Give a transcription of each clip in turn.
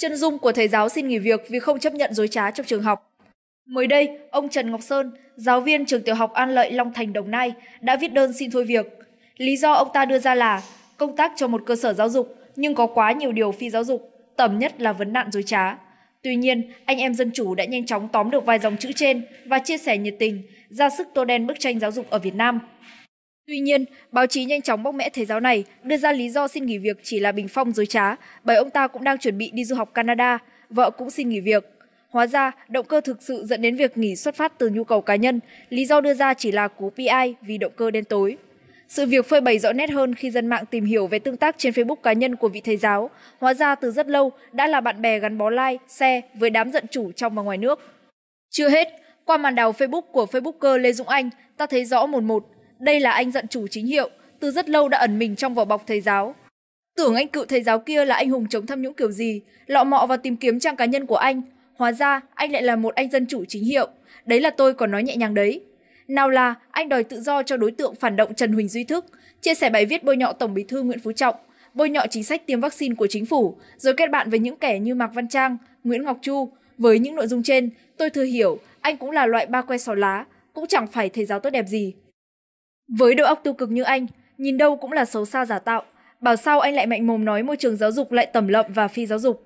Chân dung của thầy giáo xin nghỉ việc vì không chấp nhận dối trá trong trường học. Mới đây, ông Trần Ngọc Sơn, giáo viên trường tiểu học An Lợi Long Thành Đồng Nai đã viết đơn xin thôi việc. Lý do ông ta đưa ra là công tác cho một cơ sở giáo dục nhưng có quá nhiều điều phi giáo dục, tầm nhất là vấn nạn dối trá. Tuy nhiên, anh em dân chủ đã nhanh chóng tóm được vài dòng chữ trên và chia sẻ nhiệt tình, ra sức tô đen bức tranh giáo dục ở Việt Nam. Tuy nhiên, báo chí nhanh chóng bóc mẽ thầy giáo này, đưa ra lý do xin nghỉ việc chỉ là Bình Phong dối trá, bởi ông ta cũng đang chuẩn bị đi du học Canada, vợ cũng xin nghỉ việc. Hóa ra, động cơ thực sự dẫn đến việc nghỉ xuất phát từ nhu cầu cá nhân, lý do đưa ra chỉ là cú PI vì động cơ đen tối. Sự việc phơi bày rõ nét hơn khi dân mạng tìm hiểu về tương tác trên Facebook cá nhân của vị thầy giáo. Hóa ra từ rất lâu đã là bạn bè gắn bó like, xe với đám giận chủ trong và ngoài nước. Chưa hết, qua màn đào Facebook của Facebooker Lê Dũng Anh, ta thấy rõ một một đây là anh giận chủ chính hiệu, từ rất lâu đã ẩn mình trong vỏ bọc thầy giáo. Tưởng anh cựu thầy giáo kia là anh hùng chống tham nhũng kiểu gì, lọ mọ vào tìm kiếm trang cá nhân của anh. Hóa ra anh lại là một anh dân chủ chính hiệu. Đấy là tôi còn nói nhẹ nhàng đấy. Nào là anh đòi tự do cho đối tượng phản động Trần Huỳnh Duy Thức, chia sẻ bài viết bôi nhọ Tổng bí thư Nguyễn Phú Trọng, bôi nhọ chính sách tiêm vaccine của chính phủ, rồi kết bạn với những kẻ như Mạc Văn Trang, Nguyễn Ngọc Chu. Với những nội dung trên, tôi thừa hiểu anh cũng là loại ba que sò lá, cũng chẳng phải thầy giáo tốt đẹp gì. Với đầu óc tiêu cực như anh, nhìn đâu cũng là xấu xa giả tạo, bảo sao anh lại mạnh mồm nói môi trường giáo dục lại tầm lợm và phi giáo dục.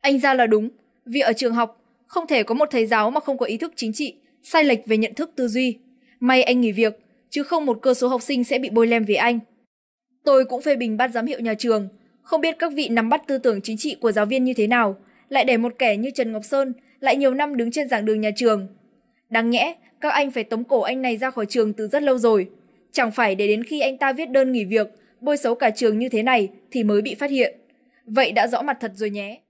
Anh ra là đúng, vì ở trường học, không thể có một thầy giáo mà không có ý thức chính trị, sai lệch về nhận thức tư duy. May anh nghỉ việc, chứ không một cơ số học sinh sẽ bị bôi lem vì anh. Tôi cũng phê bình ban giám hiệu nhà trường, không biết các vị nắm bắt tư tưởng chính trị của giáo viên như thế nào, lại để một kẻ như Trần Ngọc Sơn lại nhiều năm đứng trên giảng đường nhà trường. Đáng nhẽ, các anh phải tống cổ anh này ra khỏi trường từ rất lâu rồi, Chẳng phải để đến khi anh ta viết đơn nghỉ việc, bôi xấu cả trường như thế này thì mới bị phát hiện. Vậy đã rõ mặt thật rồi nhé.